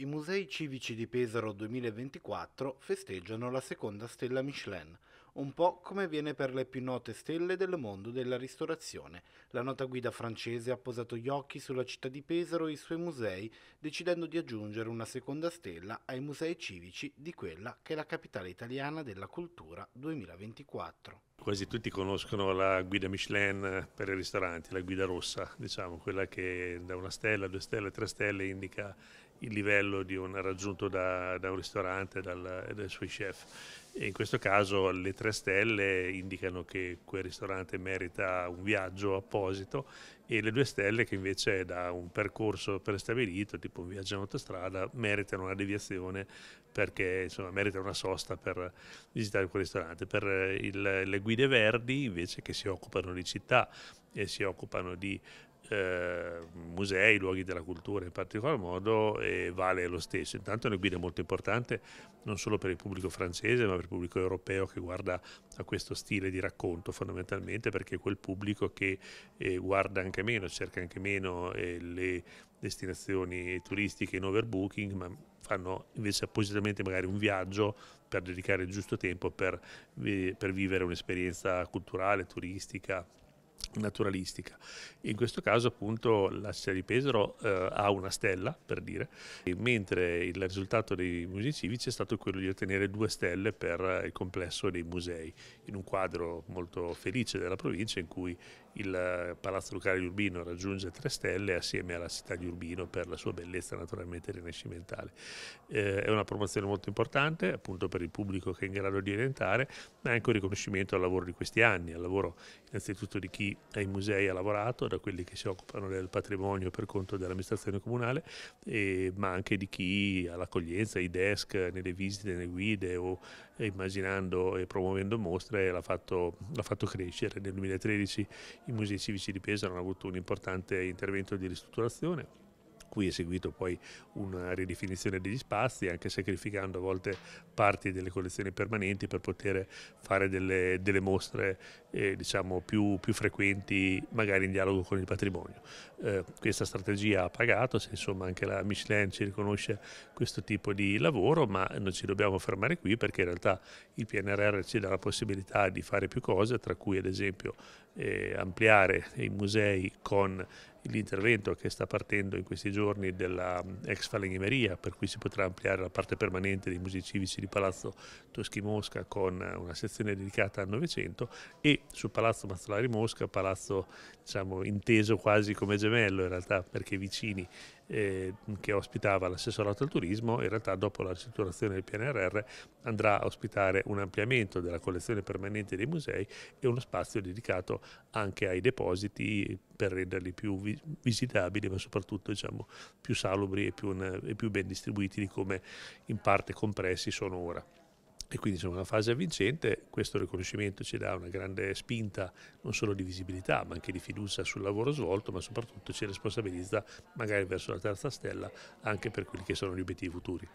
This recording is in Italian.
I Musei Civici di Pesaro 2024 festeggiano la seconda stella Michelin, un po' come viene per le più note stelle del mondo della ristorazione. La nota guida francese ha posato gli occhi sulla città di Pesaro e i suoi musei, decidendo di aggiungere una seconda stella ai musei civici di quella che è la capitale italiana della cultura 2024. Quasi tutti conoscono la guida Michelin per i ristoranti, la guida rossa, diciamo, quella che da una stella, due stelle, tre stelle indica il livello un, raggiunto da, da, un ristorante e dal, dai suoi chef. E in questo caso le tre stelle indicano che quel ristorante merita un viaggio apposito e le due stelle che invece da un percorso prestabilito, tipo un viaggio in autostrada, meritano una deviazione perché insomma meritano una sosta per visitare quel ristorante. Per il, le guide verdi invece che si occupano di città e si occupano di eh, musei, luoghi della cultura in particolar modo e vale lo stesso. Intanto è una guida molto importante non solo per il pubblico francese ma per il pubblico europeo che guarda a questo stile di racconto fondamentalmente perché è quel pubblico che eh, guarda anche meno, cerca anche meno eh, le destinazioni turistiche in overbooking ma fanno invece appositamente magari un viaggio per dedicare il giusto tempo per, per vivere un'esperienza culturale, turistica naturalistica. In questo caso appunto la città di Pesaro eh, ha una stella per dire, mentre il risultato dei musei civici è stato quello di ottenere due stelle per eh, il complesso dei musei, in un quadro molto felice della provincia in cui il eh, Palazzo Lucari di Urbino raggiunge tre stelle assieme alla città di Urbino per la sua bellezza naturalmente rinascimentale. Eh, è una promozione molto importante appunto per il pubblico che è in grado di orientare, ma è anche un riconoscimento al lavoro di questi anni, al lavoro innanzitutto di chi ai musei ha lavorato, da quelli che si occupano del patrimonio per conto dell'amministrazione comunale, e, ma anche di chi ha l'accoglienza, i desk, nelle visite, nelle guide o immaginando e promuovendo mostre l'ha fatto, l'ha fatto crescere. Nel 2013 i musei civici di Pesaro hanno avuto un importante intervento di ristrutturazione cui è seguito poi una ridefinizione degli spazi, anche sacrificando a volte parti delle collezioni permanenti per poter fare delle, delle mostre eh, diciamo più, più, frequenti, magari in dialogo con il patrimonio. Eh, questa strategia ha pagato, se insomma anche la Michelin ci riconosce questo tipo di lavoro, ma non ci dobbiamo fermare qui perché in realtà il PNRR ci dà la possibilità di fare più cose, tra cui ad esempio eh, ampliare i musei con l'intervento che sta partendo in questi giorni della mm, ex Falegnameria, per cui si potrà ampliare la parte permanente dei musei civici di Palazzo Toschi Mosca con eh, una sezione dedicata al Novecento e su Palazzo Mazzolari Mosca, palazzo diciamo, inteso quasi come gemello in realtà perché vicini eh, che ospitava l'assessorato al turismo, in realtà dopo la ristrutturazione del PNRR andrà a ospitare un ampliamento della collezione permanente dei musei e uno spazio dedicato anche ai depositi per renderli più vi visitabili ma soprattutto diciamo, più salubri e più, e più ben distribuiti di come in parte compressi sono ora. E quindi insomma una fase avvincente, questo riconoscimento ci dà una grande spinta non solo di visibilità ma anche di fiducia sul lavoro svolto ma soprattutto ci responsabilizza magari verso la terza stella anche per quelli che sono gli obiettivi futuri.